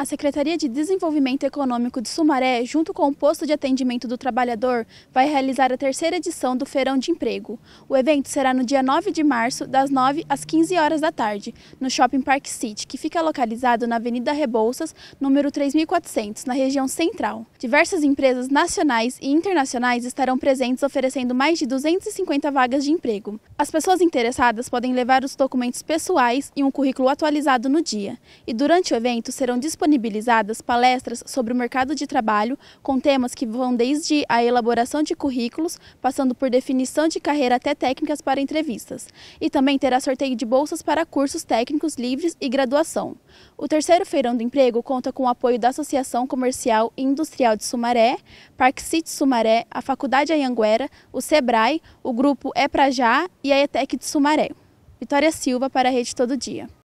A Secretaria de Desenvolvimento Econômico de Sumaré, junto com o Posto de Atendimento do Trabalhador, vai realizar a terceira edição do Feirão de Emprego. O evento será no dia 9 de março, das 9 às 15 horas da tarde, no Shopping Park City, que fica localizado na Avenida Rebouças, número 3400, na região central. Diversas empresas nacionais e internacionais estarão presentes oferecendo mais de 250 vagas de emprego. As pessoas interessadas podem levar os documentos pessoais e um currículo atualizado no dia. E durante o evento serão disponíveis disponibilizadas palestras sobre o mercado de trabalho com temas que vão desde a elaboração de currículos, passando por definição de carreira até técnicas para entrevistas. E também terá sorteio de bolsas para cursos técnicos livres e graduação. O terceiro Feirão do Emprego conta com o apoio da Associação Comercial e Industrial de Sumaré, Parque City Sumaré, a Faculdade Anhanguera, o SEBRAE, o Grupo É Pra Já e a ETEC de Sumaré. Vitória Silva para a Rede Todo Dia.